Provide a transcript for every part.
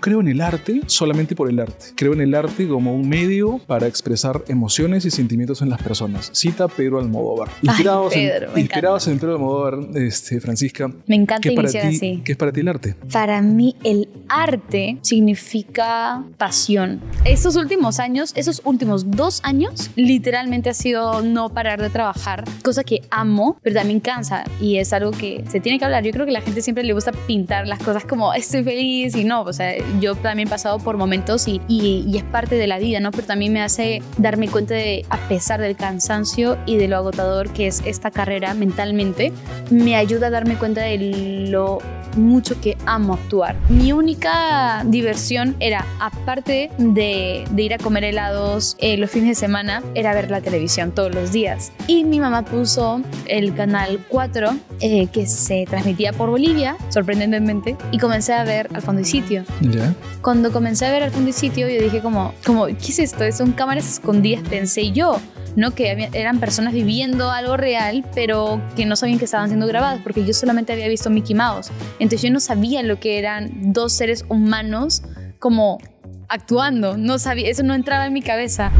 creo en el arte solamente por el arte. Creo en el arte como un medio para expresar emociones y sentimientos en las personas. Cita Pedro Almodóvar. Inspirados, Pedro, en, Pedro Almodóvar, este, Francisca. Me encanta que iniciar así. ¿Qué es para ti el arte? Para mí el arte significa pasión. Estos últimos años, esos últimos dos años, literalmente ha sido no parar de trabajar, cosa que amo, pero también cansa y es algo que se tiene que hablar. Yo creo que la gente siempre le gusta pintar las cosas como estoy feliz y no, o sea, yo también he pasado por momentos y, es parte de la vida, ¿no? Pero también me hace darme cuenta de, a pesar del cansancio y de lo agotador que es esta carrera mentalmente, me ayuda a darme cuenta de lo mucho que amo actuar. Mi única diversión era, aparte de, ir a comer helados eh, los fines de semana, era ver la televisión todos los días. Y mi mamá puso el canal 4 eh, que se transmitía por Bolivia, sorprendentemente, y comencé a ver Al fondo y sitio. ¿Ya? Cuando comencé a ver Al fondo y sitio, yo dije como, como ¿qué es esto? Son cámaras escondidas, pensé yo. ¿no? que eran personas viviendo algo real, pero que no sabían que estaban siendo grabadas, porque yo solamente había visto Mickey Mouse. Entonces yo no sabía lo que eran dos seres humanos como actuando, no sabía, eso no entraba en mi cabeza.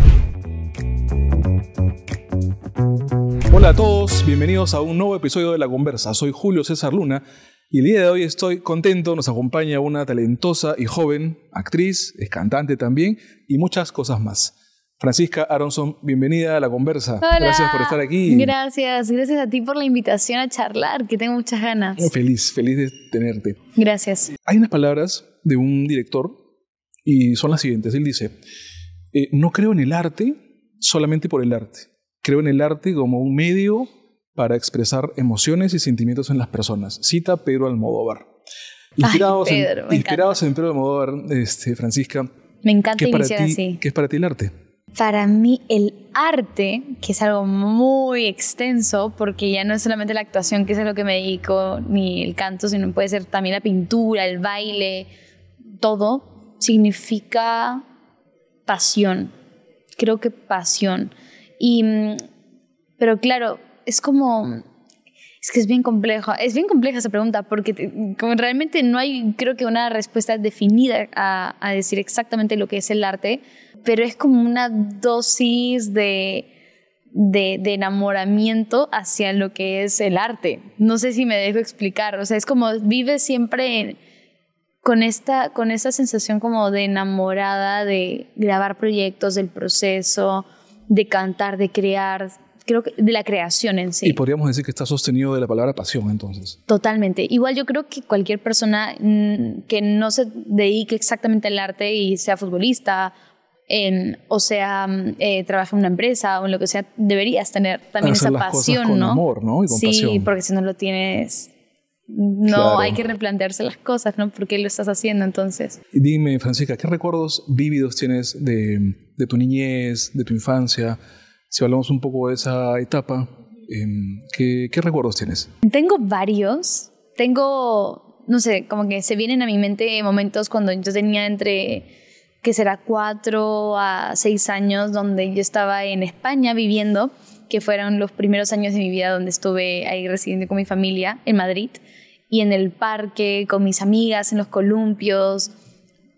Hola a todos, bienvenidos a un nuevo episodio de La Conversa. Soy Julio César Luna y el día de hoy estoy contento, nos acompaña una talentosa y joven actriz, es cantante también y muchas cosas más. Francisca Aronson, bienvenida a la conversa. Gracias por estar aquí. Gracias, gracias a ti por la invitación a charlar, que tengo muchas ganas. Feliz, feliz de tenerte. Gracias. Hay unas palabras de un director y son las siguientes. Él dice, eh, no creo en el arte solamente por el arte. Creo en el arte como un medio para expresar emociones y sentimientos en las personas. Cita Pedro Almodóvar. Inspirados, en, inspirados en Pedro Almodóvar, este, Francisca. Me encanta iniciar así. ¿Qué es para ti el arte? para mí el arte, que es algo muy extenso, porque ya no es solamente la actuación, que es a lo que me dedico, ni el canto, sino puede ser también la pintura, el baile, todo, significa pasión. Creo que pasión. Y, mm, pero claro, es como es que es bien complejo, es bien compleja esa pregunta porque como realmente no hay, creo que una respuesta definida a, decir exactamente lo que es el arte, pero es como una dosis de, de, enamoramiento hacia lo que es el arte. No sé si me dejo explicar, o sea, es como vive siempre con, esta, con esta sensación como de enamorada de grabar proyectos, del proceso, de cantar, de crear, creo que de la creación en sí. Y podríamos decir que está sostenido de la palabra pasión, entonces. Totalmente. Igual yo creo que cualquier persona mm, que no se dedique exactamente al arte y sea futbolista en, em, o sea, mm, eh, trabaja en una empresa o en lo que sea, deberías tener también esa pasión, ¿no? Amor, ¿no? Y sí, porque si no lo tienes, no, hay que replantearse las cosas, ¿no? porque lo estás haciendo entonces? Dime, Francisca, ¿qué recuerdos vívidos tienes de, de tu niñez, de tu infancia? Si hablamos un poco de esa etapa, em, ¿qué, recuerdos tienes? Tengo varios. Tengo, no sé, como que se vienen a mi mente momentos cuando yo tenía entre que será cuatro a seis años, donde yo estaba en España viviendo, que fueron los primeros años de mi vida donde estuve ahí residiendo con mi familia en Madrid, y en el parque, con mis amigas, en los columpios,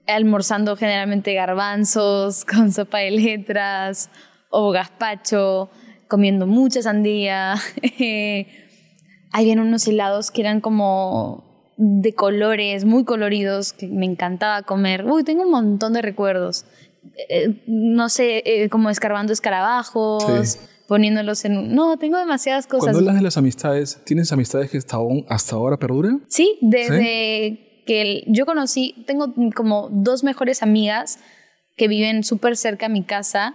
almorzando generalmente garbanzos con sopa de letras o gazpacho, comiendo mucha sandía. Ahí vienen unos helados que eran como de colores, muy coloridos, que me encantaba comer. Uy, tengo un montón de recuerdos. Eh, eh, no sé, eh, como escarbando escarabajos. poniéndolos en... No, tengo demasiadas cosas. Cuando hablas de las amistades, ¿tienes amistades que hasta, hasta ahora perduran? Sí, desde que yo conocí, tengo como dos mejores amigas que viven súper cerca de mi casa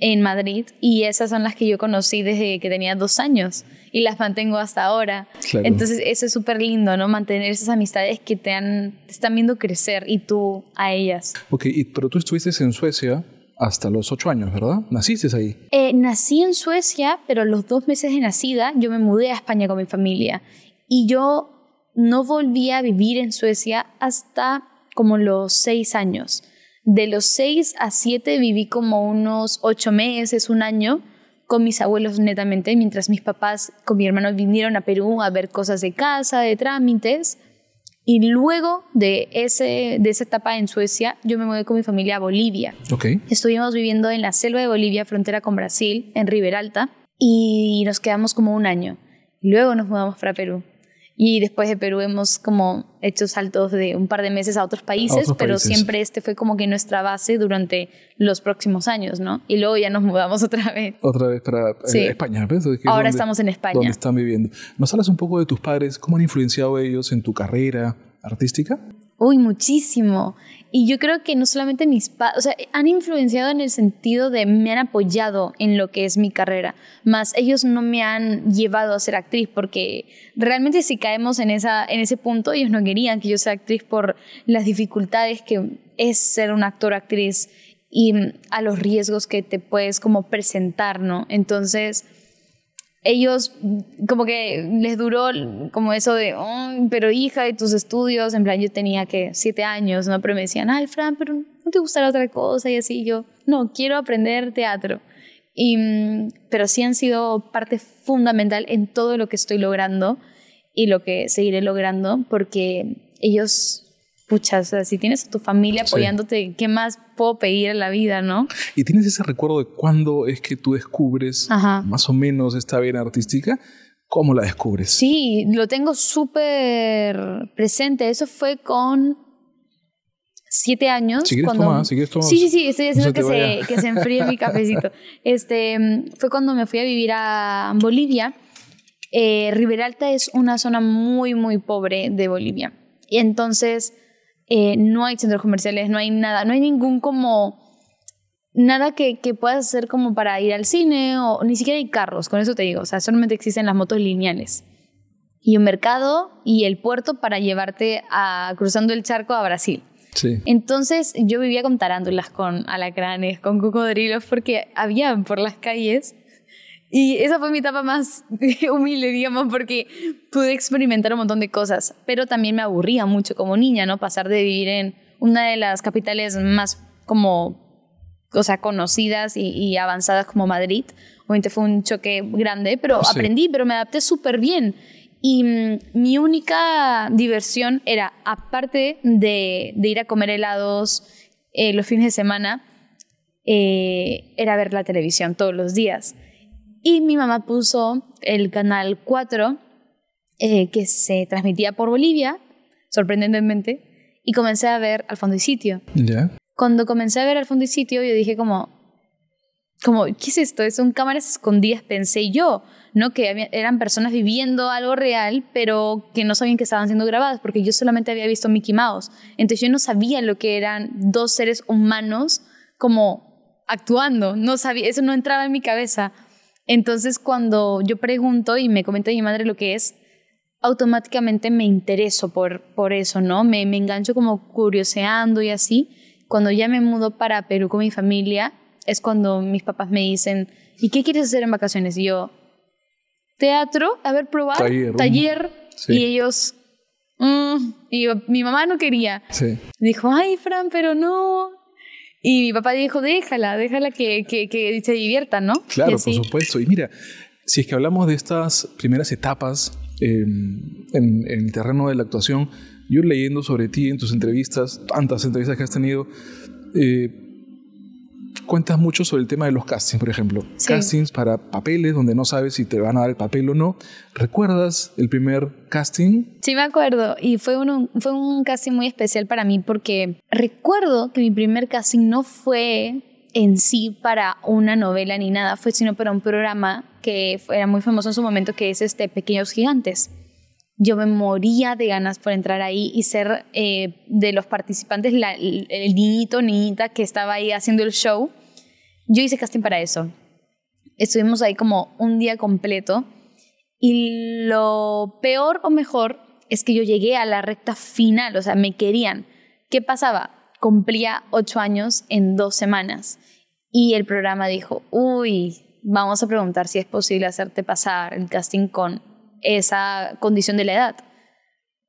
en Madrid y esas son las que yo conocí desde que tenía dos años y las mantengo hasta ahora. Entonces eso es súper lindo, ¿no? Mantener esas amistades que te, están viendo crecer y tú a ellas. Ok, pero tú estuviste en Suecia hasta los ocho años, ¿verdad? ¿Naciste ahí? Eh, nací en Suecia, pero los dos meses de nacida yo me mudé a España con mi familia y yo no volví a vivir en Suecia hasta como los seis años. De los 6 a 7 viví como unos 8 meses, un año, con mis abuelos netamente, mientras mis papás con mi hermano vinieron a Perú a ver cosas de casa, de trámites. Y luego de, ese, de esa etapa en Suecia, yo me mudé con mi familia a Bolivia. Estuvimos viviendo en la selva de Bolivia, frontera con Brasil, en Riberalta, y nos quedamos como un año. Luego nos mudamos para Perú y después de Perú hemos como hecho saltos de un par de meses a otros países, pero siempre este fue como que nuestra base durante los próximos años, ¿no? Y luego ya nos mudamos otra vez. Otra vez para eh, España, Ahora estamos en España. Donde están viviendo. ¿Nos hablas un poco de tus padres? ¿Cómo han influenciado ellos en tu carrera artística? Uy, muchísimo. Y yo creo que no solamente mis padres, o sea, han influenciado en el sentido de me han apoyado en lo que es mi carrera, más ellos no me han llevado a ser actriz porque realmente si caemos en, esa, en ese punto, ellos no querían que yo sea actriz por las dificultades que es ser un actor, actriz y mm, a los riesgos que te puedes como presentar, ¿no? Entonces ellos como que les duró como eso de, pero hija, y tus estudios, en plan yo tenía que siete años, ¿no? Pero me decían, ay, Fran, pero no te gustará otra cosa y así, yo, no, quiero aprender teatro. Y, pero sí han sido parte fundamental en todo lo que estoy logrando y lo que seguiré logrando porque ellos pucha, si tienes a tu familia apoyándote, ¿qué más puedo pedir en la vida, no? ¿Y tienes ese recuerdo de cuándo es que tú descubres más o menos esta vena artística? ¿Cómo la descubres? Sí, lo tengo súper presente. Eso fue con siete años. Si quieres Sí, sí, sí, estoy haciendo que, se, enfríe mi cafecito. Este, fue cuando me fui a vivir a Bolivia. Eh, Riberalta es una zona muy, muy pobre de Bolivia. Y entonces eh, no hay centros comerciales, no hay nada, no hay ningún como nada que, puedas hacer como para ir al cine o ni siquiera hay carros, con eso te digo, o sea, solamente existen las motos lineales. Y un mercado y el puerto para llevarte a cruzando el charco a Brasil. Entonces yo vivía con tarántulas, con alacranes, con cocodrilos, porque habían por las calles y esa fue mi etapa más humilde, digamos, porque pude experimentar un montón de cosas, pero también me aburría mucho como niña, ¿no? Pasar de vivir en una de las capitales más como, o sea, conocidas y, avanzadas como Madrid. Obviamente fue un choque grande, pero aprendí, pero me adapté súper bien. Y mm, mi única diversión era, aparte de, de ir a comer helados eh, los fines de semana, eh, era ver la televisión todos los días. Y mi mamá puso el canal 4, eh, que se transmitía por Bolivia, sorprendentemente, y comencé a ver Al Fondo y Sitio. ¿Ya? Cuando comencé a ver Al Fondo y Sitio, yo dije como, como, ¿qué es esto? Son cámaras escondidas, pensé yo, ¿no? Que eran personas viviendo algo real, pero que no sabían que estaban siendo grabadas, porque yo solamente había visto Mickey Mouse. Entonces yo no sabía lo que eran dos seres humanos como actuando, no sabía, eso no entraba en mi cabeza. Entonces, cuando yo pregunto y me comenta mi madre lo que es, automáticamente me intereso por, por eso, ¿no? Me, engancho como curioseando y así. Cuando ya me mudo para Perú con mi familia, es cuando mis papás me dicen, ¿y qué quieres hacer en vacaciones? Y yo, teatro, a ver, probar, taller. Y ellos, mm", y mi mamá no quería. Sí. Dijo, ay, Fran, pero no, y mi papá dijo, déjala, déjala que, que, que se divierta, ¿no? Claro, por supuesto. Y mira, si es que hablamos de estas primeras etapas em, en, el terreno de la actuación, yo leyendo sobre ti en tus entrevistas, tantas entrevistas que has tenido, eh, cuentas mucho sobre el tema de los castings, por ejemplo. Castings para papeles donde no sabes si te van a dar el papel o no. ¿Recuerdas el primer casting? Sí, me acuerdo. Y fue un, fue un casting muy especial para mí porque recuerdo que mi primer casting no fue en sí para una novela ni nada, fue sino para un programa que era muy famoso en su momento, que es este Pequeños Gigantes. Yo me moría de ganas por entrar ahí y ser eh, de los participantes el, el niñito, niñita que estaba ahí haciendo el show yo hice casting para eso. Estuvimos ahí como un día completo. Y lo peor o mejor es que yo llegué a la recta final, o sea, me querían. ¿Qué pasaba? Cumplía ocho años en dos semanas. Y el programa dijo, uy, vamos a preguntar si es posible hacerte pasar el casting con esa condición de la edad.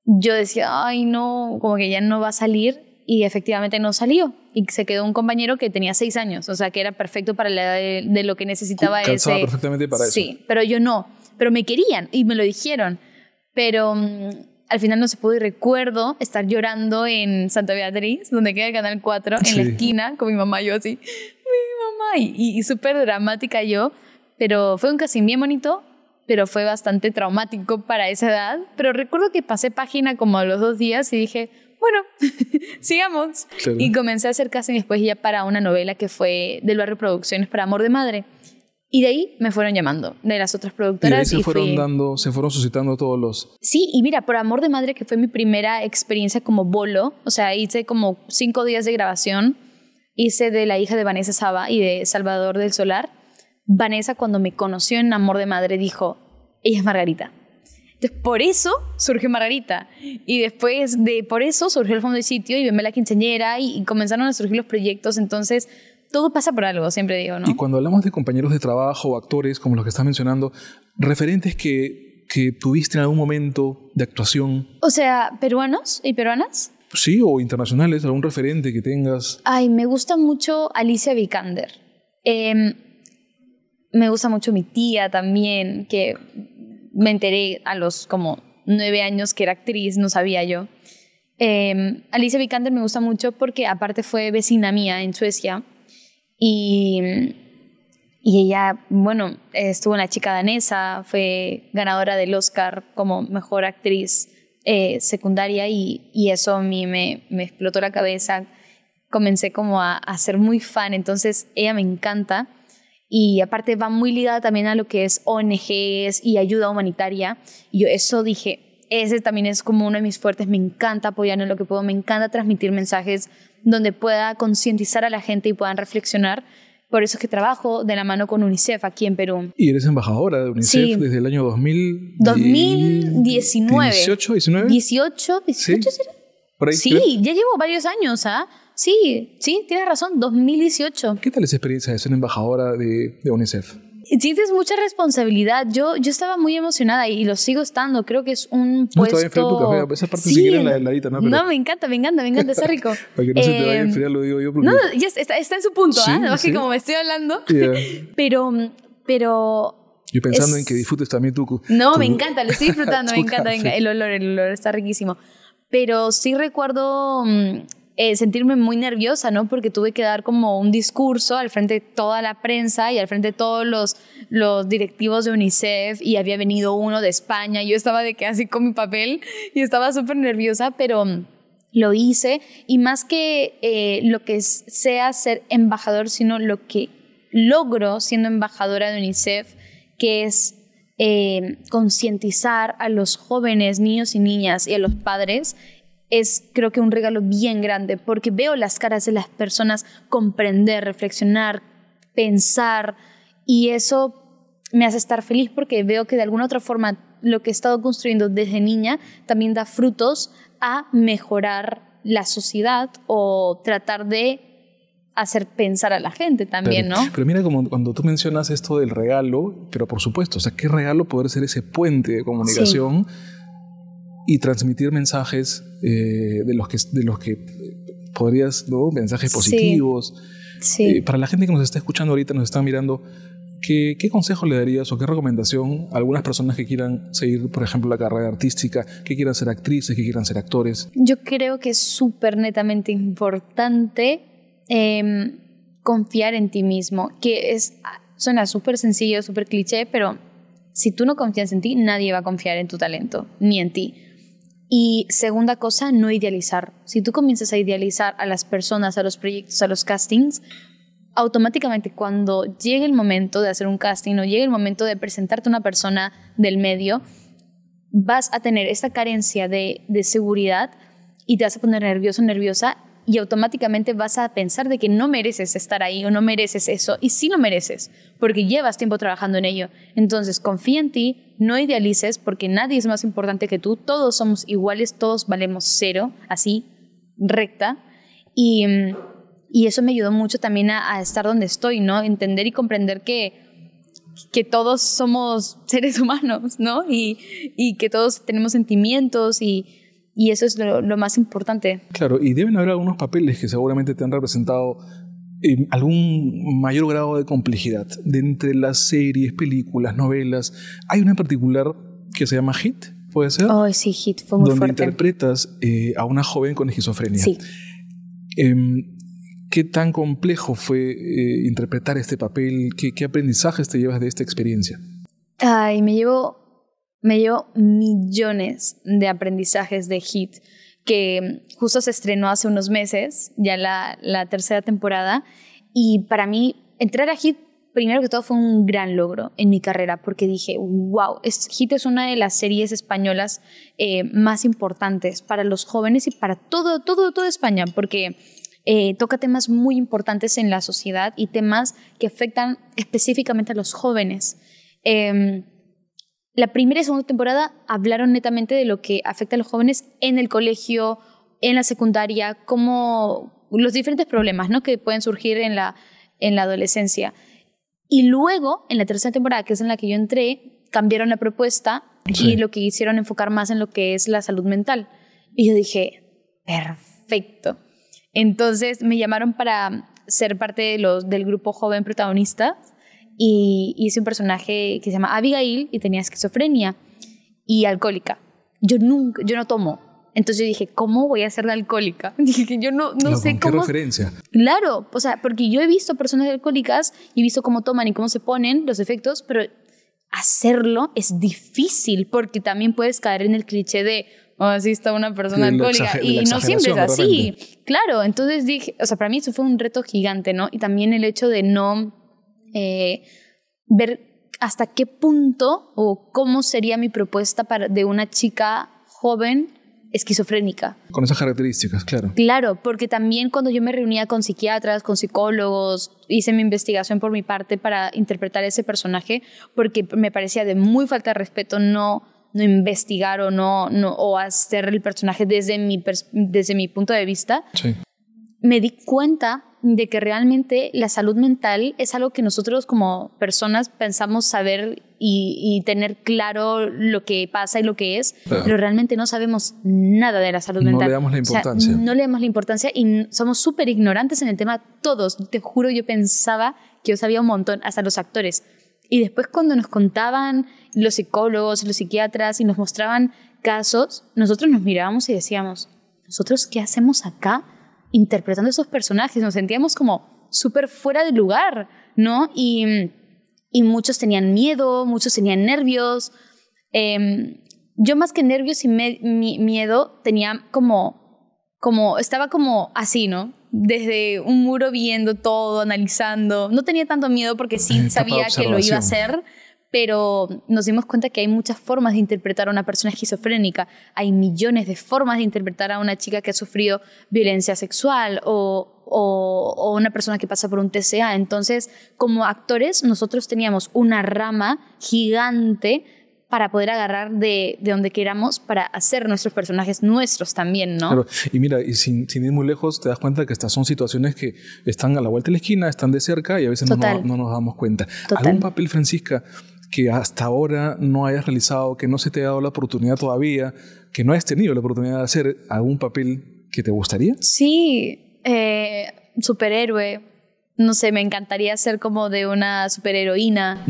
Yo decía, ay, no, como que ya no va a salir. Y efectivamente no salió y se quedó un compañero que tenía seis años, o sea, que era perfecto para la edad de, lo que necesitaba ese. perfectamente para eso. Sí, pero yo no. Pero me querían y me lo dijeron. Pero mm, al final no se pudo y recuerdo estar llorando en Santa Beatriz, donde queda el Canal 4, en la esquina, con mi mamá, y yo así, mi mamá, y, y súper dramática yo, pero fue un casting bien bonito, pero fue bastante traumático para esa edad, pero recuerdo que pasé página como a los dos días y dije, bueno, sigamos. Y comencé a hacer casting después ya para una novela que fue del barrio Producciones para Amor de Madre. Y de ahí me fueron llamando, de las otras productoras. Y, ahí se fueron dando, se fueron suscitando todos los... Sí, y mira, por Amor de Madre, que fue mi primera experiencia como bolo, o sea, hice como cinco días de grabación, hice de la hija de Vanessa Saba y de Salvador del Solar. Vanessa, cuando me conoció en Amor de Madre, dijo, ella es Margarita. Entonces, por eso surge Margarita. Y después de por eso surgió el fondo de sitio y Venme la quinceñera y, comenzaron a surgir los proyectos. Entonces, todo pasa por algo, siempre digo, ¿no? Y cuando hablamos de compañeros de trabajo o actores, como los que estás mencionando, referentes que, tuviste en algún momento de actuación. O sea, peruanos y peruanas. Sí, o internacionales, algún referente que tengas. Ay, me gusta mucho Alicia Vikander. Em, me gusta mucho mi tía también, que me enteré a los como nueve años que era actriz, no sabía yo. Em, Alicia Vikander me gusta mucho porque aparte fue vecina mía en Suecia y, y ella, bueno, estuvo una chica danesa, fue ganadora del Oscar como mejor actriz eh, secundaria y, eso a mí me, explotó la cabeza. Comencé como a, a ser muy fan, entonces ella me encanta y aparte va muy ligada también a lo que es ONGs y ayuda humanitaria. Y yo eso dije, ese también es como uno de mis fuertes, me encanta apoyar en lo que puedo, me encanta transmitir mensajes donde pueda concientizar a la gente y puedan reflexionar. Por eso es que trabajo de la mano con UNICEF aquí en Perú. Y eres embajadora de UNICEF desde el año 2000... 2019. 18, 19. 18, 18 sí. ¿sí? ya llevo varios años, ¿ah? Sí, sí, tienes razón, 2018. ¿Qué tal esa experiencia de ser embajadora de, de UNICEF? Sientes mucha responsabilidad. Yo, yo estaba muy emocionada y, lo sigo estando. Creo que es un puesto... No, está tu café. Esa parte sí. en la heladita, ¿no? No, me encanta, me encanta, me encanta. Está rico. Para que no se te vaya a em, enfriar, lo digo yo. Porque... No, ya está, en su punto, ¿ah? ¿eh? Sí, como me estoy hablando. pero, pero yo pensando en que disfrutes también tu... No, me encanta, lo estoy disfrutando, me encanta, el olor, el olor está riquísimo. Pero sí recuerdo mm, eh, sentirme muy nerviosa, ¿no? Porque tuve que dar como un discurso al frente de toda la prensa y al frente de todos los, los directivos de UNICEF y había venido uno de España yo estaba de que así con mi papel y estaba súper nerviosa, pero mm, lo hice y más que eh, lo que sea ser embajador, sino lo que logro siendo embajadora de UNICEF, que es eh, concientizar a los jóvenes, niños y niñas y a los padres es creo que un regalo bien grande porque veo las caras de las personas comprender, reflexionar, pensar y eso me hace estar feliz porque veo que de alguna otra forma lo que he estado construyendo desde niña también da frutos a mejorar la sociedad o tratar de hacer pensar a la gente también, ¿no? Pero mira, como cuando tú mencionas esto del regalo, pero por supuesto, o sea, qué regalo poder ser ese puente de comunicación y transmitir mensajes eh, de los que de los que podrías, ¿no? Mensajes positivos. Eh, para la gente que nos está escuchando ahorita, nos está mirando, ¿qué, ¿qué, consejo le darías o qué recomendación a algunas personas que quieran seguir, por ejemplo, la carrera artística, que quieran ser actrices, que quieran ser actores? Yo creo que es súper netamente importante em, confiar en ti mismo, que es, suena súper sencillo, súper cliché, pero si tú no confías en ti, nadie va a confiar en tu talento, ni en ti. Y segunda cosa, no idealizar. Si tú comienzas a idealizar a las personas, a los proyectos, a los castings, automáticamente cuando llegue el momento de hacer un casting o llegue el momento de presentarte a una persona del medio, vas a tener esta carencia de, seguridad y te vas a poner nervioso, nerviosa y automáticamente vas a pensar de que no mereces estar ahí o no mereces eso y sí lo mereces porque llevas tiempo trabajando en ello. Entonces confía en ti, no idealices porque nadie es más importante que tú, todos somos iguales, todos valemos cero, así, recta. Y, mm, eso me ayudó mucho también a, estar donde estoy, ¿no? Entender y comprender que, que todos somos seres humanos, ¿no? Y, que todos tenemos sentimientos y, eso es lo, más importante. Claro, y deben haber algunos papeles que seguramente te han representado eh, algún mayor grado de complejidad. De entre las series, películas, novelas, hay una en particular que se llama Hit, ¿puede ser? Oh, sí, Hit fue muy Donde interpretas eh, a una joven con esquizofrenia. Sí. Em, ¿Qué tan complejo fue eh, interpretar este papel? ¿Qué, aprendizajes te llevas de esta experiencia? Ay, me llevo, me llevo millones de aprendizajes de Hit que justo se estrenó hace unos meses, ya la, tercera temporada, y para mí entrar a Hit primero que todo fue un gran logro en mi carrera porque dije, wow, Hit es una de las series españolas eh, más importantes para los jóvenes y para todo, todo, toda España, porque eh, toca temas muy importantes en la sociedad y temas que afectan específicamente a los jóvenes. Em, la primera y segunda temporada hablaron netamente de lo que afecta a los jóvenes en el colegio, en la secundaria, como los diferentes problemas ¿no? que pueden surgir en la, en la adolescencia. Y luego, en la tercera temporada, que es en la que yo entré, cambiaron la propuesta y lo que hicieron enfocar más en lo que es la salud mental. Y yo dije, perfecto. Entonces me llamaron para ser parte de los, del grupo joven protagonista y hice un personaje que se llama Abigail y tenía esquizofrenia y alcohólica. Yo nunca, yo no tomo. Entonces yo dije, ¿cómo voy a ser la alcohólica? Dije, yo no, no, sé ¿con qué cómo. referencia? Claro, o sea, porque yo he visto personas alcohólicas y he visto cómo toman y cómo se ponen los efectos, pero hacerlo es difícil porque también puedes caer en el cliché de, o oh, así está una persona alcohólica. Y no siempre es así. Claro, entonces dije, o sea, para mí eso fue un reto gigante, ¿no? Y también el hecho de no eh, ver hasta qué punto o cómo sería mi propuesta para, de una chica joven esquizofrénica. Con esas características, claro. Claro, porque también cuando yo me reunía con psiquiatras, con psicólogos, hice mi investigación por mi parte para interpretar ese personaje, porque me parecía de muy falta de respeto no, no investigar o, no, o hacer el personaje desde mi, desde mi punto de vista. Me di cuenta de que realmente la salud mental es algo que nosotros como personas pensamos saber y, tener claro lo que pasa y lo que es, pero realmente no sabemos nada de la salud mental. No le damos la importancia. no le damos la importancia y somos súper ignorantes en el tema todos. Te juro, yo pensaba que yo sabía un montón, hasta los actores. Y después cuando nos contaban los psicólogos, los psiquiatras y nos mostraban casos, nosotros nos mirábamos y decíamos, ¿nosotros qué hacemos acá? interpretando esos personajes, nos sentíamos como súper fuera de lugar, ¿no? Y, y, muchos tenían miedo, muchos tenían nervios. Em, yo más que nervios y miedo tenía como, como, estaba como así, ¿no? Desde un muro viendo todo, analizando. No tenía tanto miedo porque sí sabía que lo iba a hacer pero nos dimos cuenta que hay muchas formas de interpretar a una persona esquizofrénica, hay millones de formas de interpretar a una chica que ha sufrido violencia sexual o, o, una persona que pasa por un TCA. Entonces, como actores, nosotros teníamos una rama gigante para poder agarrar de, de donde queramos para hacer nuestros personajes nuestros también, ¿no? Y mira, y sin, ir muy lejos, te das cuenta que estas son situaciones que están a la vuelta de la esquina, están de cerca y a veces no, no, nos damos cuenta. ¿Algún papel, Francisca, que hasta ahora no hayas realizado, que no se te ha dado la oportunidad todavía, que no has tenido la oportunidad de hacer algún papel que te gustaría? Sí, eh, superhéroe. No sé, me encantaría ser como de una superheroína.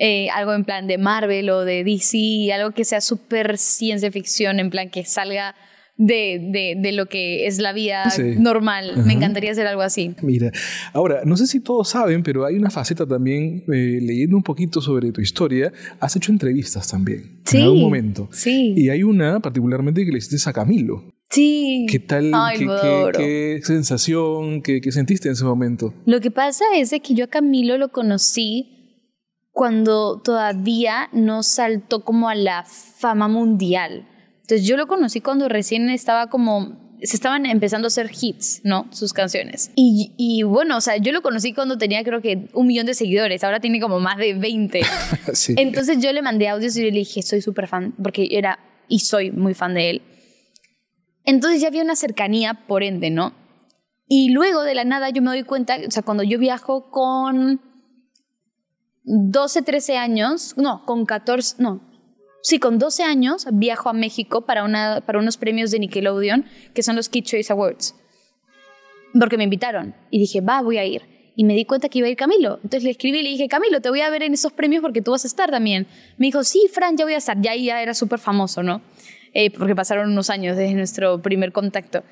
Eh, algo en plan de Marvel o de DC, algo que sea super ciencia ficción, en plan que salga de, lo que es la vida normal. Me encantaría hacer algo así. Mira, ahora, no sé si todos saben, pero hay una faceta también, eh, leyendo un poquito sobre tu historia, has hecho entrevistas también. En algún momento. Sí. Y hay una particularmente que le hiciste a Camilo. Sí. ¿Qué tal? qué, sensación? Qué, qué, sentiste en ese momento? Lo que pasa es que yo a Camilo lo conocí cuando todavía no saltó como a la fama mundial. Entonces yo lo conocí cuando recién estaba como se estaban empezando a hacer hits, ¿no? Sus canciones. Y, bueno, o sea, yo lo conocí cuando tenía creo que un millón de seguidores, ahora tiene como más de 20. Entonces yo le mandé audios y le dije, soy súper fan, porque era y soy muy fan de él. Entonces ya había una cercanía, por ende, ¿no? Y luego de la nada yo me doy cuenta, o sea, cuando yo viajo con 12, 13 años, no, con 14, no, Sí, con 12 años viajo a México para, unos premios de Nickelodeon, que son los Kid Choice Awards, porque me invitaron y dije, va, voy a ir. Y me di cuenta que iba a ir Camilo. Entonces le escribí y le dije, Camilo, te voy a ver en esos premios porque tú vas a estar también. Me dijo, sí, Fran, ya voy a estar. Ya ahí ya era súper famoso, ¿no? Eh, porque pasaron unos años desde nuestro primer contacto.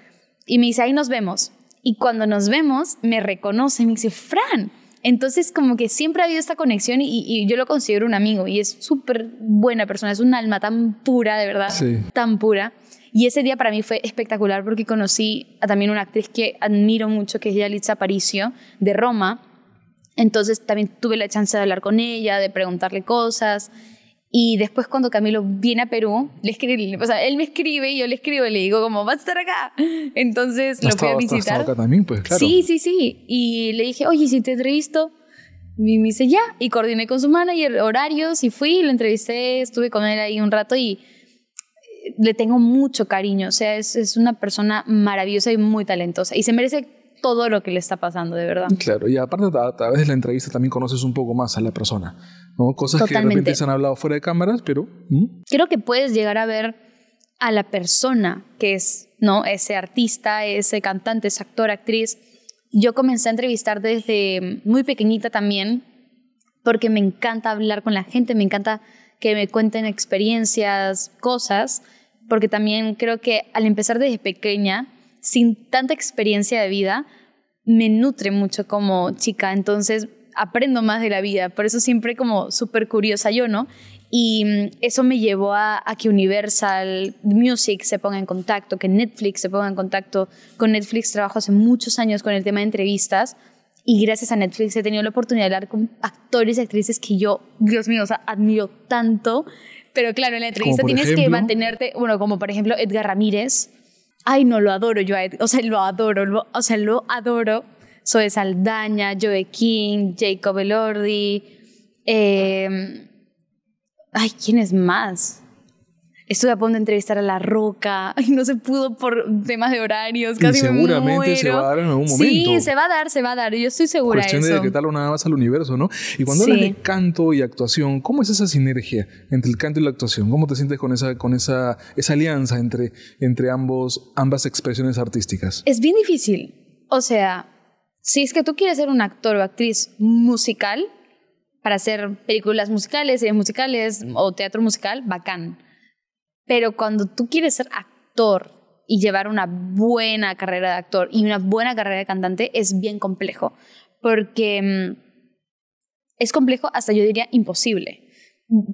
Y me dice, ahí nos vemos. Y cuando nos vemos, me reconoce y me dice, Fran, entonces, como que siempre ha habido esta conexión y, yo lo considero un amigo y es súper buena persona, es un alma tan pura, de verdad, tan pura. Y ese día para mí fue espectacular porque conocí a también una actriz que admiro mucho, que es Yalitza Paricio, de Roma. Entonces también tuve la chance de hablar con ella, de preguntarle cosas. Y después cuando Camilo viene a Perú, él me escribe y yo le escribo y le digo como, vas a estar acá. Entonces lo fui a visitar. Acá también, pues, Sí, sí, sí. Y le dije, oye, si te entrevisto, y me dice, ya. Y coordiné con su manager horarios y fui, lo entrevisté, estuve con él ahí un rato y eh, le tengo mucho cariño. O sea, es una persona maravillosa y muy talentosa. Y se merece todo lo que le está pasando, de verdad. Claro, y aparte a través de la entrevista también conoces un poco más a la persona, ¿no? Cosas que de repente se han hablado fuera de cámaras, pero... Creo que puedes llegar a ver a la persona que es, ¿no? Ese artista, ese cantante, ese actor, actriz. Yo comencé a entrevistar desde muy pequeñita también, porque me encanta hablar con la gente, me encanta que me cuenten experiencias, cosas, porque también creo que al empezar desde pequeña, sin tanta experiencia de vida, me nutre mucho como chica, entonces aprendo más de la vida, por eso siempre como súper curiosa yo, ¿no? Y mm, eso me llevó a, que Universal Music se ponga en contacto, que Netflix se ponga en contacto. Con Netflix trabajo hace muchos años con el tema de entrevistas y gracias a Netflix he tenido la oportunidad de hablar con actores y actrices que yo, Dios mío, o sea, admiro tanto. Pero claro, en la entrevista tienes que mantenerte, bueno, como por ejemplo Edgar Ramírez, ay, no lo adoro, yo, eh, o sea, lo adoro, o sea, lo adoro. Soy Saldaña, Joe King, Jacob Elordi, em, ay, ¿quién es más? Estuve a punto de entrevistar a La Roca y no se pudo por temas de horarios. Casi y seguramente se va a dar en algún momento. Sí, se va a dar, se va a dar. Yo estoy segura Cuestión de eso. nada más al universo, ¿no? Y cuando sí. hablas de canto y actuación, ¿cómo es esa sinergia entre el canto y la actuación? ¿Cómo te sientes con esa, con esa, esa alianza entre, entre ambos, ambas expresiones artísticas? Es bien difícil. O sea, si es que tú quieres ser un actor o actriz musical, para hacer películas musicales, series musicales o teatro musical, bacán. Pero cuando tú quieres ser actor y llevar una buena carrera de actor y una buena carrera de cantante es bien complejo, porque mm, es complejo hasta yo diría imposible.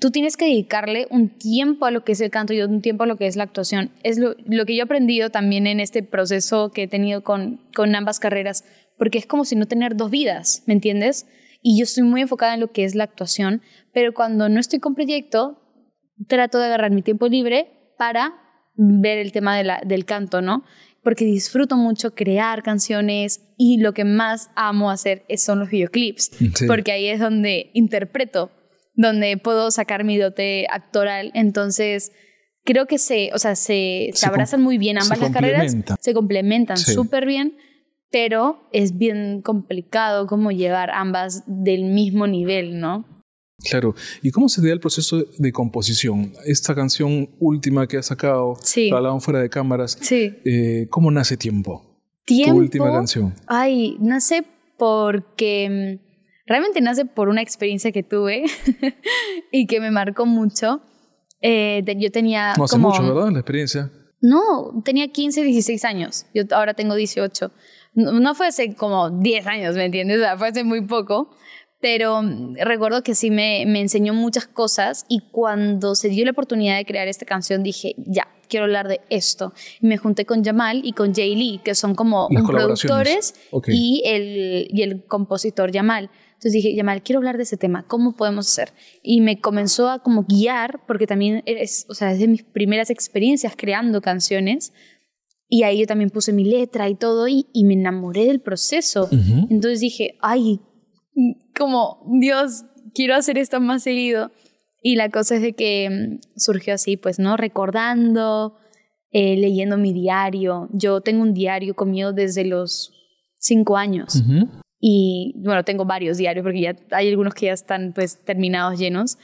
Tú tienes que dedicarle un tiempo a lo que es el canto y un tiempo a lo que es la actuación. Es lo, que yo he aprendido también en este proceso que he tenido con, con ambas carreras, porque es como si no tener dos vidas, ¿me entiendes? Y yo estoy muy enfocada en lo que es la actuación, pero cuando no estoy con proyecto, trato de agarrar mi tiempo libre para ver el tema del canto, ¿no? Porque disfruto mucho crear canciones y lo que más amo hacer son los videoclips, mm, porque ahí es donde interpreto, donde puedo sacar mi dote actoral, entonces creo que se, o sea, se, abrazan muy bien ambas las carreras, se complementan súper bien, pero es bien complicado como llevar ambas del mismo nivel, ¿no? Claro. ¿Y cómo se ve el proceso de composición? Esta canción última que has sacado, sí. fuera de cámaras. Eh, ¿Cómo nace Tiempo? Tiempo. Tu última canción. Ay, nace porque mm, realmente nace por una experiencia que tuve y que me marcó mucho. Eh, yo tenía. No hace mucho, ¿verdad? La experiencia. No, tenía 15, 16 años. Yo ahora tengo 18. No, no fue hace como 10 años, ¿me entiendes? O sea, fue hace muy poco pero mm, recuerdo que sí me, me enseñó muchas cosas y cuando se dio la oportunidad de crear esta canción dije, ya, quiero hablar de esto. Y me junté con Jamal y con Jay Lee, que son como productores y, el, y el compositor Jamal. Entonces dije, Yamal, quiero hablar de ese tema, ¿cómo podemos hacer? Y me comenzó a como guiar, porque también es, o sea, es de mis primeras experiencias creando canciones. Y ahí yo también puse mi letra y todo, y, y me enamoré del proceso. Entonces dije, ay, como, Dios, quiero hacer esto más seguido. Y la cosa es de que mm, surgió así, pues, ¿no? Recordando, eh, leyendo mi diario. Yo tengo un diario conmigo desde los cinco años. Y bueno, tengo varios diarios porque ya hay algunos que ya están pues terminados, llenos.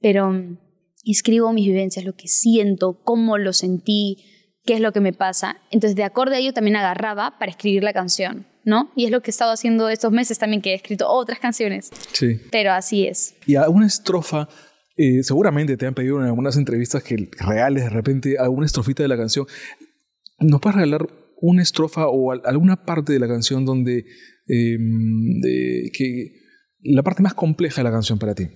Pero mm, escribo mis vivencias, lo que siento, cómo lo sentí, qué es lo que me pasa. Entonces, de acorde a ello, también agarraba para escribir la canción. ¿no? Y es lo que he estado haciendo estos meses también, que he escrito otras canciones. Sí. Pero así es. Y alguna estrofa eh, seguramente te han pedido en algunas entrevistas que reales de repente alguna estrofita de la canción. ¿Nos puedes regalar una estrofa o alguna parte de la canción donde em, de, que la parte más compleja de la canción para ti?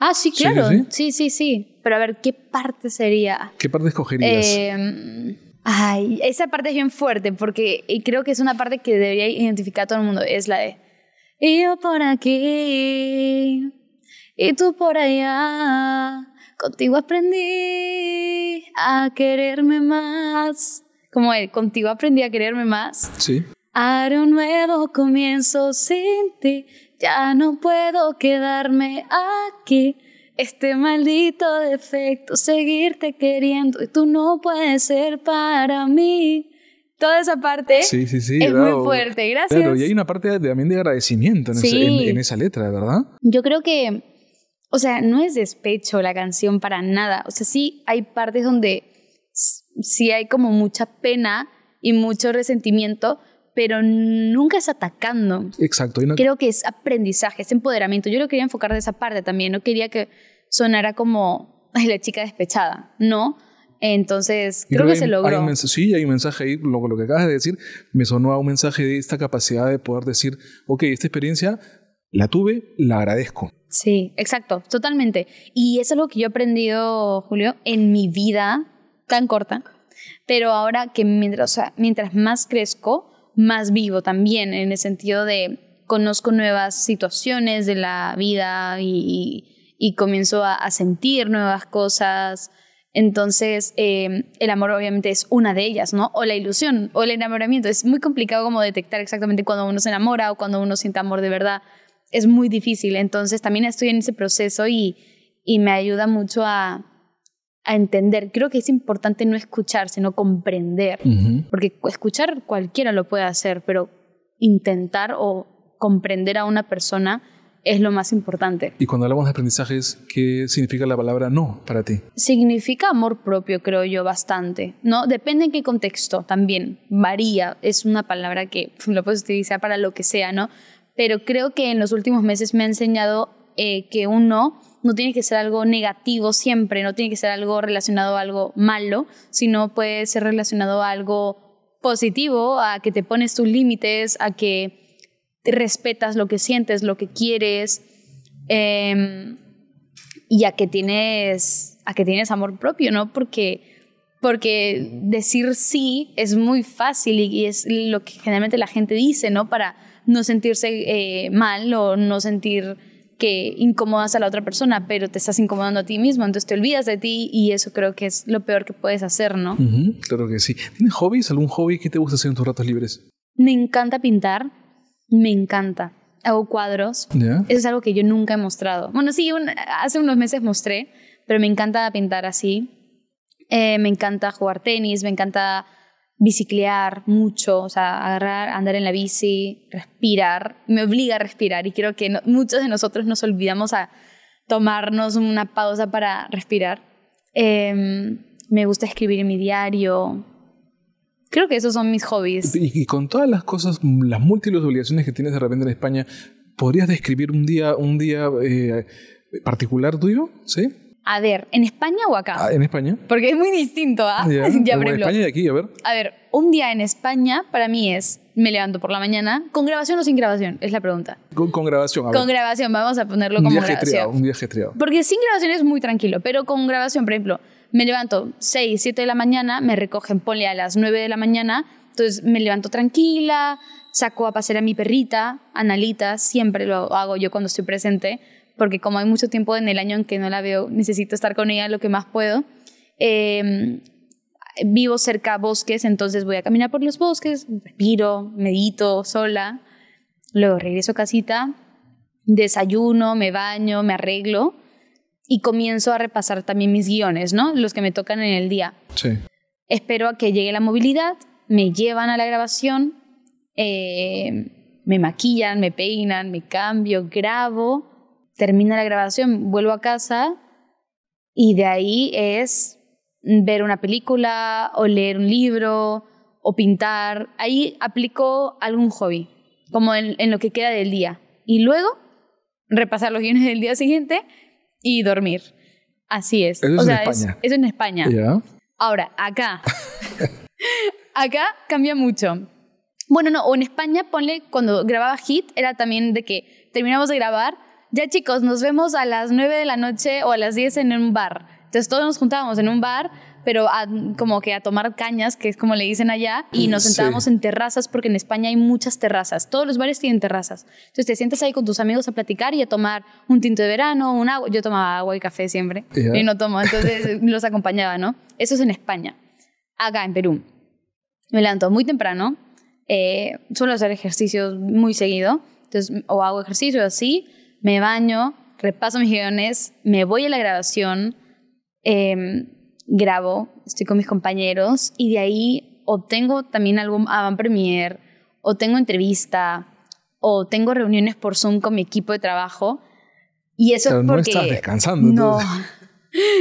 Ah, sí, claro. ¿Sí sí? sí, sí, sí. Pero a ver, ¿qué parte sería? ¿Qué parte escogerías? Eh, Ay, esa parte es bien fuerte porque y creo que es una parte que debería identificar a todo el mundo. Es la de yo por aquí y tú por allá. Contigo aprendí a quererme más. Como él, contigo aprendí a quererme más. Sí. Haré un nuevo comienzo sin ti. Ya no puedo quedarme aquí. Este maldito defecto, seguirte queriendo y tú no puedes ser para mí. Toda esa parte es muy fuerte, gracias. pero y hay una parte también de agradecimiento en, en esa letra, ¿verdad? Yo creo que, o sea, no es despecho la canción para nada. O sea, sí hay partes donde sí hay como mucha pena y mucho resentimiento, pero nunca es atacando. Exacto. Creo que es aprendizaje, es empoderamiento. Yo lo quería enfocar de esa parte también. No quería que sonara como la chica despechada, ¿no? Entonces, creo, que, se logró. sí, hay un mensaje ahí, lo, que acabas de decir, me sonó a un mensaje de esta capacidad de poder decir, ok, esta experiencia la tuve, la agradezco. Sí, exacto, totalmente. Y es algo que yo he aprendido, Julio, en mi vida tan corta, pero ahora que mientras, mientras más crezco, más vivo también, en el sentido de conozco nuevas situaciones de la vida y, comienzo a, sentir nuevas cosas. Entonces, eh, el amor obviamente es una de ellas, ¿no? O la ilusión, o el enamoramiento. Es muy complicado como detectar exactamente cuando uno se enamora o cuando uno siente amor de verdad. Es muy difícil. Entonces, también estoy en ese proceso y me ayuda mucho a, a entender. Creo que es importante no escuchar, sino comprender, porque escuchar cualquiera lo puede hacer, pero intentar o comprender a una persona es lo más importante. Y cuando hablamos de aprendizajes, ¿qué significa la palabra no para ti? Significa amor propio, creo yo, bastante. No, depende en qué contexto también. Varía, es una palabra que lo puedes utilizar para lo que sea, ¿no? Pero creo que en los últimos meses me ha enseñado eh, que uno no tiene que ser algo negativo siempre, no tiene que ser algo relacionado a algo malo, sino puede ser relacionado a algo positivo, a que te pones tus límites, a que respetas lo que sientes, lo que quieres, em, y a que tienes, a que tienes amor propio, ¿no? Porque porque decir sí es muy fácil y, es lo que generalmente la gente dice, ¿no? Para no sentirse eh, mal o no sentir que incomodas a la otra persona, pero te estás incomodando a ti mismo, entonces te olvidas de ti y eso creo que es lo peor que puedes hacer, ¿no? claro que sí. ¿Tienes hobbies? ¿Algún hobby que te gusta hacer en tus ratos libres? Me encanta pintar, me encanta. Hago cuadros. Eso es algo que yo nunca he mostrado. Bueno, sí, hace unos meses mostré, pero me encanta pintar así. Eh, me encanta jugar tenis, me encanta biciclear mucho, o sea, agarrar, andar en la bici, respirar, me obliga a respirar y creo que muchos de nosotros nos olvidamos a tomarnos una pausa para respirar. Em, me gusta escribir mi diario. Creo que esos son mis hobbies. Y, con todas las cosas, las múltiples obligaciones que tienes de repente en España, ¿podrías describir un día, un día eh, particular tuyo? ¿Sí? A ver, ¿en España o acá? Ah, ¿En España? Porque es muy distinto, ¿ah? ya, España y aquí, a ver. A ver, un día en España para mí es, me levanto por la mañana, ¿con grabación o sin grabación? Es la pregunta. Con, grabación, a ver. Con grabación, vamos a ponerlo como grabación. un día gestriado. Porque sin grabación es muy tranquilo, pero con grabación, por ejemplo, me levanto 6, 7 de la mañana, me recogen, ponle a las 9 de la mañana, entonces me levanto tranquila, saco a pasear a mi perrita, Analita, siempre lo hago yo cuando estoy presente porque como hay mucho tiempo en el año en que no la veo, necesito estar con ella lo que más puedo. Em, vivo cerca a bosques, entonces voy a caminar por los bosques, respiro, medito sola, luego regreso a casita, desayuno, me baño, me arreglo y comienzo a repasar también mis guiones, ¿no? Los que me tocan en el día. Sí. Espero a que llegue la movilidad, me llevan a la grabación, eh, me maquillan, me peinan, me cambio, grabo termina la grabación, vuelvo a casa y de ahí es ver una película o leer un libro o pintar. Ahí aplico algún hobby, como en, lo que queda del día. Y luego repasar los guiones del día siguiente y dormir. Así es. Eso en España. eso en España. Ahora, acá. acá cambia mucho. Bueno, no, en España, ponle, cuando grababa Hit, era también de que terminamos de grabar ya chicos, nos vemos a las 9 de la noche o a las 10 en un bar. Entonces todos nos juntábamos en un bar, pero como que a tomar cañas, que es como le dicen allá, y nos sentábamos en terrazas, porque en España hay muchas terrazas, todos los bares tienen terrazas. Entonces te sientas ahí con tus amigos a platicar y a tomar un tinto de verano, un agua. Yo tomaba agua y café siempre, y no tomo, entonces los acompañaba, ¿no? Eso es en España. Acá en Perú, me levanto muy temprano, eh, suelo hacer ejercicios muy seguido, entonces o hago ejercicio así me baño, repaso mis guiones, me voy a la grabación, em, grabo, estoy con mis compañeros y de ahí obtengo también algún avant premier o tengo entrevista o tengo reuniones por Zoom con mi equipo de trabajo y eso Pero es porque no estás descansando. No.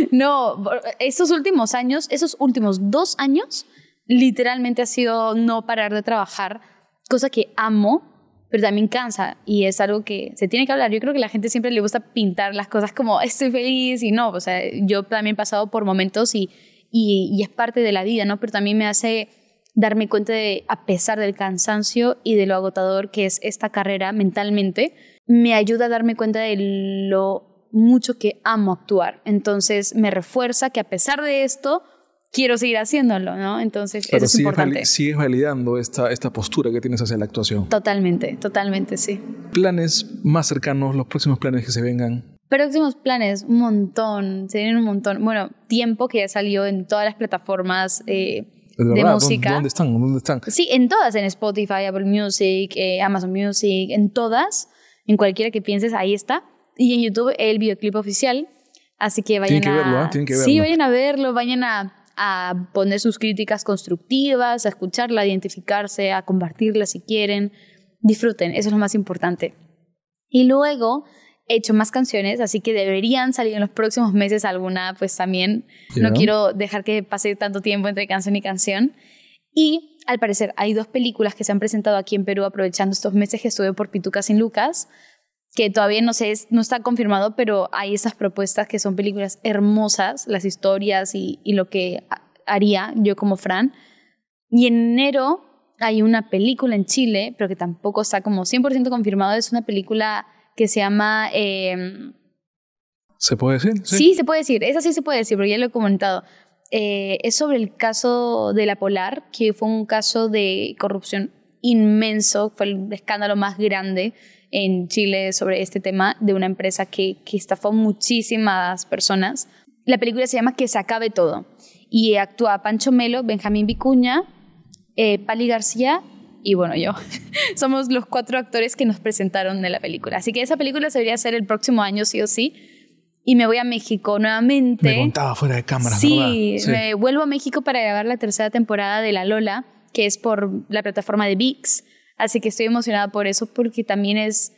No, esos últimos años, esos últimos dos años, literalmente ha sido no parar de trabajar, cosa que amo, pero también cansa y es algo que se tiene que hablar. Yo creo que a la gente siempre le gusta pintar las cosas como estoy feliz y no, o sea, yo también he pasado por momentos y, y, y es parte de la vida, ¿no? Pero también me hace darme cuenta de, a pesar del cansancio y de lo agotador que es esta carrera mentalmente, me ayuda a darme cuenta de lo mucho que amo actuar. Entonces me refuerza que a pesar de esto, quiero seguir haciéndolo, ¿no? Entonces, eso es importante. Sigues validando esta, esta postura que tienes hacia la actuación. Totalmente, totalmente, sí. ¿Planes más cercanos, los próximos planes que se vengan? Próximos planes, un montón, se vienen un montón. Bueno, tiempo que ya salió en todas las plataformas. Eh, de, música. ¿Dónde están? ¿Dónde están? Sí, en todas, en Spotify, Apple Music, eh, Amazon Music, en todas, en cualquiera que pienses, ahí está. Y en YouTube el videoclip oficial. Así que vayan tienen que a... verlo, ¿ah? tienen que verlo. Sí, vayan a verlo, vayan a a poner sus críticas constructivas, a escucharla, a identificarse, a compartirla si quieren. Disfruten, eso es lo más importante. Y luego he hecho más canciones, así que deberían salir en los próximos meses alguna, pues también. No quiero dejar que pase tanto tiempo entre canción y canción. Y al parecer hay dos películas que se han presentado aquí en Perú aprovechando estos meses que estuve por Pituca sin Lucas que todavía no sé, no está confirmado, pero hay esas propuestas que son películas hermosas, las historias y, y lo que haría yo como Fran. Y en enero hay una película en Chile, pero que tampoco está como 100% confirmado, es una película que se llama... Eh... ¿Se puede decir? Sí. se puede decir, esa sí se puede decir, porque ya lo he comentado. Eh, es sobre el caso de la Polar, que fue un caso de corrupción inmenso, fue el escándalo más grande en Chile sobre este tema de una empresa que, que estafó muchísimas personas. La película se llama Que se acabe todo y actúa Pancho Melo, Benjamín Vicuña, eh, Pali García y bueno, yo. Somos los cuatro actores que nos presentaron en la película. Así que esa película se debería hacer el próximo año, sí o sí. Y me voy a México nuevamente. Me contaba fuera de cámara, sí, sí, me vuelvo a México para grabar la tercera temporada de La Lola, que es por la plataforma de VIX. Así que estoy emocionada por eso porque también es,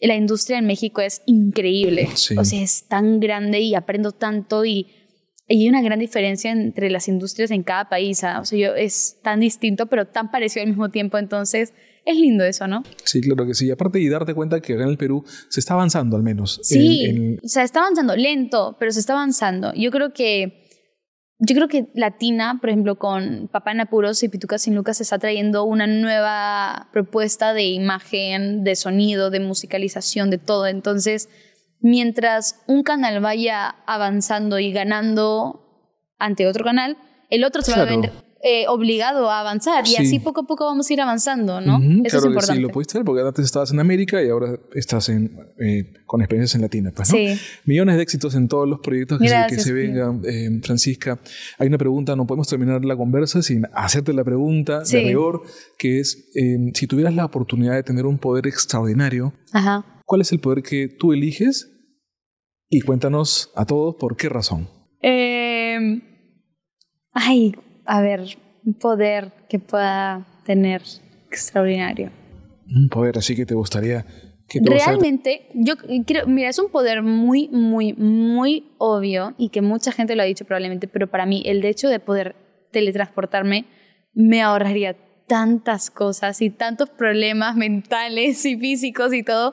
la industria en México es increíble. Sí. O sea, es tan grande y aprendo tanto y, hay una gran diferencia entre las industrias en cada país. ¿ah? O sea, yo, es tan distinto pero tan parecido al mismo tiempo. Entonces, es lindo eso, ¿no? Sí, claro que sí. aparte y darte cuenta que en el Perú se está avanzando al menos. Sí, o sea, está avanzando lento, pero se está avanzando. Yo creo que yo creo que Latina, por ejemplo, con Papá en Apuros y Pituca sin Lucas, está trayendo una nueva propuesta de imagen, de sonido, de musicalización, de todo. Entonces, mientras un canal vaya avanzando y ganando ante otro canal, el otro se va a vender eh, obligado a avanzar y así poco a poco vamos a ir avanzando, ¿no? Eso es importante. Que sí, lo puedes hacer porque antes estabas en América y ahora estás en, eh, con experiencias en Latina. Pues, ¿no? Millones de éxitos en todos los proyectos que, se, vengan. Eh, Francisca, hay una pregunta, no podemos terminar la conversa sin hacerte la pregunta de rigor, que es, si tuvieras la oportunidad de tener un poder extraordinario, ¿cuál es el poder que tú eliges? Y cuéntanos a todos por qué razón. ay, ver, un poder que pueda tener extraordinario. Un poder así que te gustaría... Que Realmente, yo creo, mira, es un poder muy, muy, muy obvio y que mucha gente lo ha dicho probablemente, pero para mí el hecho de poder teletransportarme me ahorraría tantas cosas y tantos problemas mentales y físicos y todo,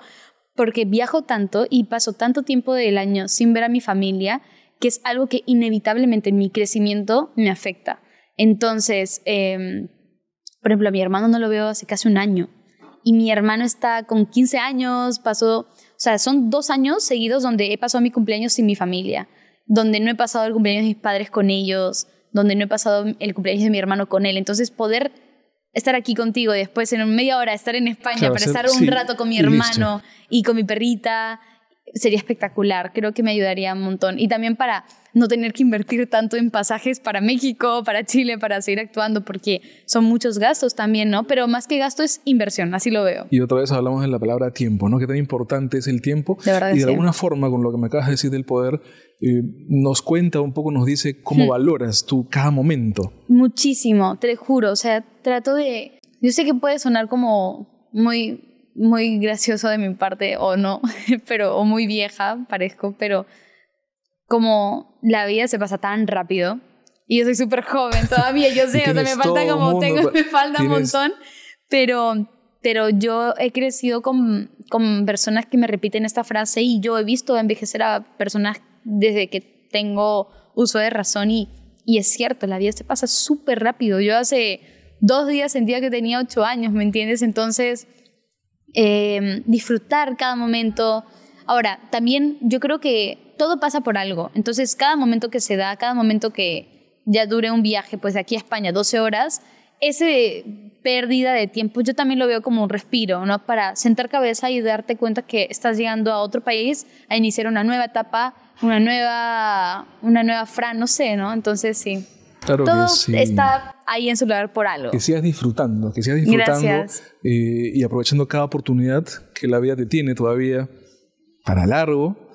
porque viajo tanto y paso tanto tiempo del año sin ver a mi familia, que es algo que inevitablemente en mi crecimiento me afecta. Entonces, em, por ejemplo, a mi hermano no lo veo hace casi un año y mi hermano está con 15 años, pasó, o sea, son dos años seguidos donde he pasado mi cumpleaños sin mi familia, donde no he pasado el cumpleaños de mis padres con ellos, donde no he pasado el cumpleaños de mi hermano con él. Entonces, poder estar aquí contigo y después en media hora estar en España para estar un rato con mi hermano y con mi perrita sería espectacular. Creo que me ayudaría un montón. Y también para no tener que invertir tanto en pasajes para México, para Chile, para seguir actuando, porque son muchos gastos también, ¿no? Pero más que gasto es inversión, así lo veo. Y otra vez hablamos de la palabra tiempo, ¿no? Que tan importante es el tiempo. De verdad y de alguna forma, con lo que me acabas de decir del poder, eh, nos cuenta un poco, nos dice cómo hmm. valoras tú cada momento. Muchísimo, te juro. O sea, trato de. Yo sé que puede sonar como muy muy gracioso de mi parte o no, pero o muy vieja parezco, pero como la vida se pasa tan rápido y yo soy súper joven todavía, yo sé, me falta como tengo, me falta un montón, pero, pero yo he crecido con, con personas que me repiten esta frase y yo he visto envejecer a personas desde que tengo uso de razón y, y es cierto, la vida se pasa súper rápido. Yo hace dos días sentía que tenía ocho años, ¿me entiendes? Entonces, eh, disfrutar cada momento. Ahora, también yo creo que todo pasa por algo. Entonces, cada momento que se da, cada momento que ya dure un viaje, pues de aquí a España, 12 horas, ese pérdida de tiempo yo también lo veo como un respiro, ¿no? Para sentar cabeza y darte cuenta que estás llegando a otro país a iniciar una nueva etapa, una nueva, una nueva fran, no sé, ¿no? Entonces, sí. Todo está ahí en su lugar por algo. Que sigas disfrutando, que sigas disfrutando eh, y aprovechando cada oportunidad que la vida te tiene todavía para largo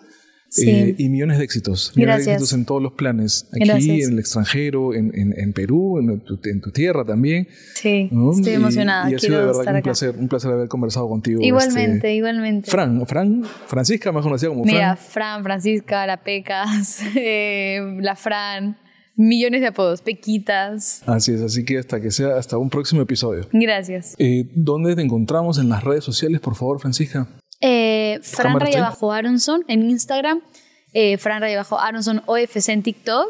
eh, y millones de éxitos. Millones de éxitos en todos los planes. Aquí, en el extranjero, en, en, Perú, en tu, tierra también. Sí, estoy emocionada. Y, verdad un placer, un placer haber conversado contigo. Este, igualmente, igualmente. Fran, Fran, Francisca, más conocida como Fran. Mira, Fran, Francisca, la Pecas, eh, la Fran millones de apodos, pequitas. Así es, así que hasta que sea hasta un próximo episodio. Gracias. Eh, ¿Dónde te encontramos en las redes sociales, por favor, Francisca? Eh, eh, Fran Raya Bajo Aronson en Instagram, Fran Raya Bajo Aronson OFC en TikTok,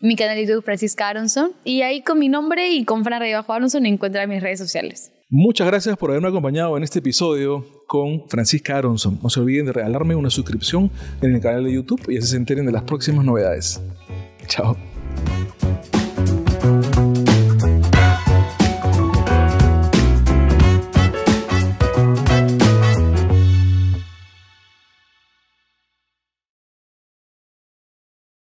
mi canal de YouTube Francisca Aronson, y ahí con mi nombre y con Fran Raya Bajo Aronson encuentran mis redes sociales. Muchas gracias por haberme acompañado en este episodio con Francisca Aronson. No se olviden de regalarme una suscripción en el canal de YouTube y así se enteren de las próximas novedades. Chao.